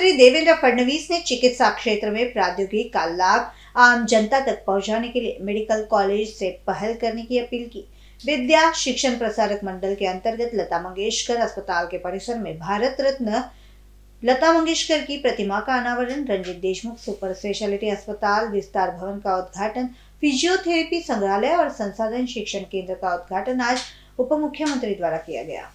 मुख्यमंत्री देवेंद्र फडणवीस ने चिकित्सा क्षेत्र में प्रौद्योगिकी का लाभ आम जनता तक पहुंचाने के लिए मेडिकल कॉलेज से पहल करने की अपील की विद्या शिक्षण प्रसारक मंडल के अंतर्गत लता मंगेशकर अस्पताल के परिसर में भारत रत्न लता मंगेशकर की प्रतिमा का अनावरण रंजित देशमुख सुपर स्पेशलिटी अस्पताल विस्तार भवन का उद्घाटन फिजियोथेरेपी संग्रहालय और संसाधन शिक्षण केंद्र का उद्घाटन आज उप मुख्यमंत्री द्वारा किया गया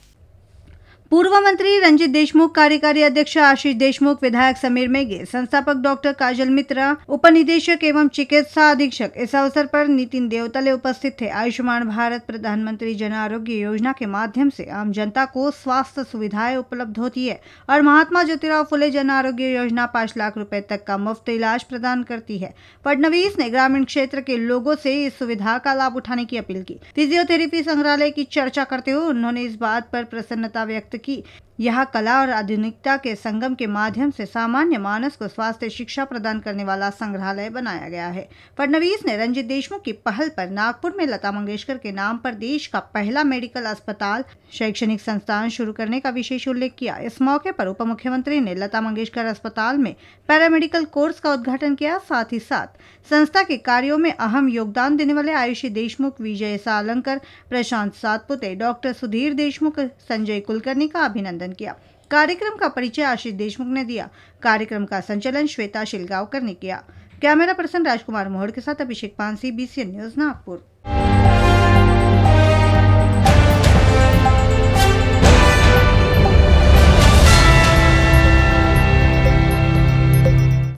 पूर्व मंत्री रंजित देशमुख कार्यकारी अध्यक्ष आशीष देशमुख विधायक समीर मेघे संस्थापक डॉक्टर काजल मित्रा उपनिदेशक एवं चिकित्सा अधीक्षक इस अवसर पर नितिन देवतले उपस्थित थे आयुष्मान भारत प्रधानमंत्री जन आरोग्य योजना के माध्यम से आम जनता को स्वास्थ्य सुविधाएं उपलब्ध होती है और महात्मा ज्योतिराव फुले जन आरोग्य योजना पाँच लाख रूपए तक का मुफ्त इलाज प्रदान करती है फडनवीस ने ग्रामीण क्षेत्र के लोगों से इस सुविधा का लाभ उठाने की अपील की फिजियोथेरेपी संग्रहालय की चर्चा करते हुए उन्होंने इस बात पर प्रसन्नता व्यक्त की यहाँ कला और आधुनिकता के संगम के माध्यम से सामान्य मानस को स्वास्थ्य शिक्षा प्रदान करने वाला संग्रहालय बनाया गया है फडनवीस ने रंजित देशमुख की पहल पर नागपुर में लता मंगेशकर के नाम पर देश का पहला मेडिकल अस्पताल शैक्षणिक संस्थान शुरू करने का विशेष उल्लेख किया इस मौके पर उप मुख्यमंत्री ने लता मंगेशकर अस्पताल में पैरामेडिकल कोर्स का उद्घाटन किया साथ ही साथ संस्था के कार्यो में अहम योगदान देने वाले आयुषी देशमुख विजय सालंकर प्रशांत सातपुते डॉक्टर सुधीर देशमुख संजय कुलकर्णी का अभिनंदन संबोधन किया कार्यक्रम का परिचय आशीष देशमुख ने दिया कार्यक्रम का संचालन श्वेता शिलगांवकर ने किया कैमरा पर्सन राजकुमार मोहड़ के साथ अभिषेक पांसी बीसीएन न्यूज नागपुर